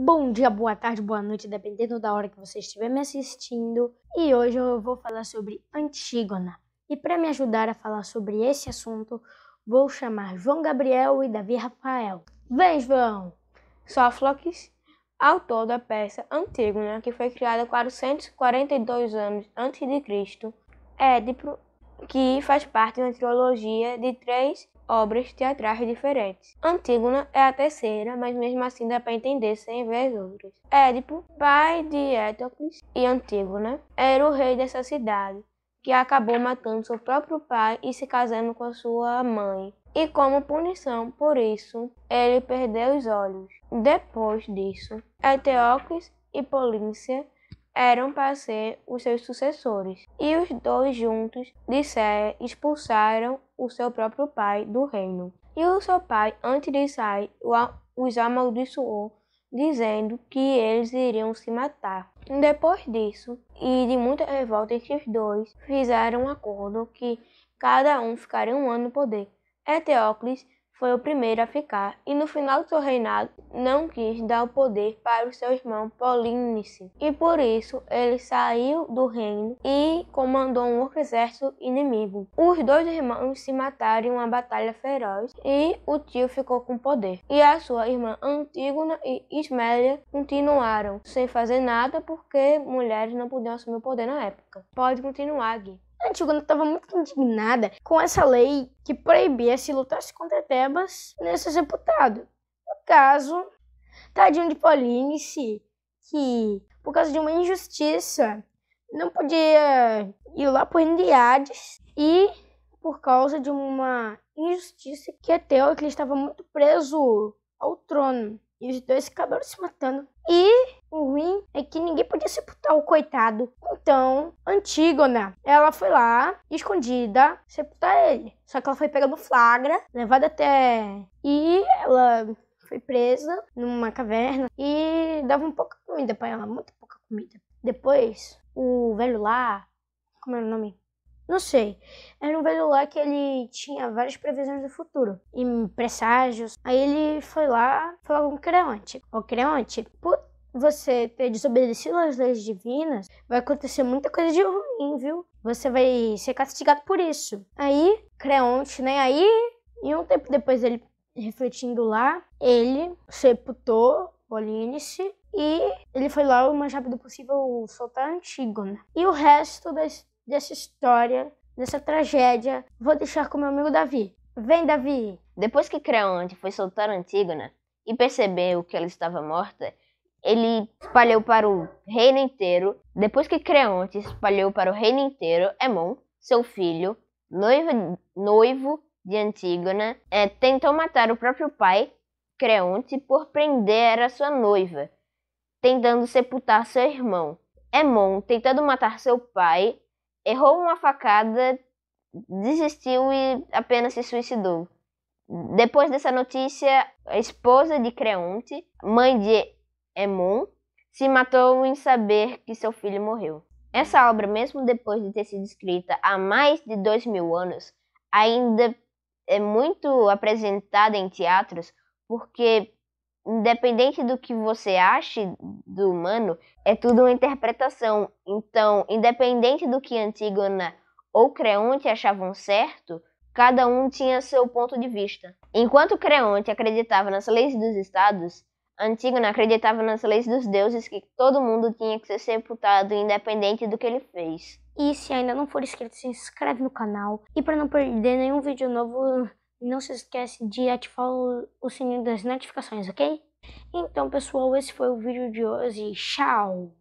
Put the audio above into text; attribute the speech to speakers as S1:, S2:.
S1: Bom dia, boa tarde, boa noite, dependendo da hora que você estiver me assistindo. E hoje eu vou falar sobre Antígona. E para me ajudar a falar sobre esse assunto,
S2: vou chamar João Gabriel e Davi Rafael. Vem, João! Sófocles, autor da peça Antígona, que foi criada 442 anos antes de Cristo, Édipo, que faz parte da trilogia de três obras teatrais diferentes. Antígona né, é a terceira, mas mesmo assim dá para entender sem ver as outras. Édipo, pai de Étocles e Antígona, né, era o rei dessa cidade, que acabou matando seu próprio pai e se casando com sua mãe. E como punição por isso, ele perdeu os olhos. Depois disso, Eteócles e Políncia eram para ser os seus sucessores, e os dois juntos Dissé expulsaram o seu próprio pai do reino. E o seu pai, antes de sair, os amaldiçoou, dizendo que eles iriam se matar. Depois disso, e de muita revolta entre os dois, fizeram um acordo que cada um ficaria um ano no poder. Eteocles é foi o primeiro a ficar e no final de seu reinado não quis dar o poder para o seu irmão Polínice. E por isso ele saiu do reino e comandou um outro exército inimigo. Os dois irmãos se mataram em uma batalha feroz e o tio ficou com o poder. E a sua irmã Antígona e Ismélia continuaram sem fazer nada porque mulheres não podiam assumir o poder na época. Pode continuar, Gui. Antígona estava muito indignada com essa lei que proibia
S1: se lutasse contra Tebas nesse deputado. No caso, tadinho de Polinice, que por causa de uma injustiça não podia ir lá por Indiades e por causa de uma injustiça que é ele estava muito preso ao trono. E os dois acabaram se matando. E o ruim é que ninguém podia sepultar o coitado. Então, Antígona, ela foi lá, escondida, sepultar ele. Só que ela foi pega no flagra, levada até. E ela foi presa numa caverna e davam pouca comida para ela, muito pouca comida. Depois, o velho lá, como era o nome? Não sei. Era um velho lá que ele tinha várias previsões do futuro e presságios. Aí ele foi lá falou com o Creonte. Ô Creonte, por você ter desobedecido às leis divinas, vai acontecer muita coisa de ruim, viu? Você vai ser castigado por isso. Aí, Creonte, né? Aí, e um tempo depois ele refletindo lá, ele sepultou Polínice e ele foi lá o mais rápido possível soltar Antígona. E o resto
S3: da história dessa história, dessa tragédia, vou deixar com meu amigo Davi. Vem, Davi! Depois que Creonte foi soltar Antígona e percebeu que ela estava morta, ele espalhou para o reino inteiro. Depois que Creonte espalhou para o reino inteiro, Émon, seu filho, noivo, noivo de Antígona, é, tentou matar o próprio pai, Creonte, por prender a sua noiva, tentando sepultar seu irmão. Émon, tentando matar seu pai, errou uma facada, desistiu e apenas se suicidou. Depois dessa notícia, a esposa de Creonte, mãe de Emon, se matou em saber que seu filho morreu. Essa obra, mesmo depois de ter sido escrita há mais de dois mil anos, ainda é muito apresentada em teatros porque independente do que você ache do humano, é tudo uma interpretação. Então, independente do que Antígona ou Creonte achavam certo, cada um tinha seu ponto de vista. Enquanto Creonte acreditava nas leis dos estados, Antígona acreditava nas leis dos deuses que todo mundo tinha que ser sepultado independente do que ele fez. E se ainda não for inscrito,
S1: se inscreve no canal. E para não perder nenhum vídeo novo, não se esquece de ativar o, o sininho das notificações, ok? Então, pessoal, esse
S2: foi o vídeo de hoje. Tchau!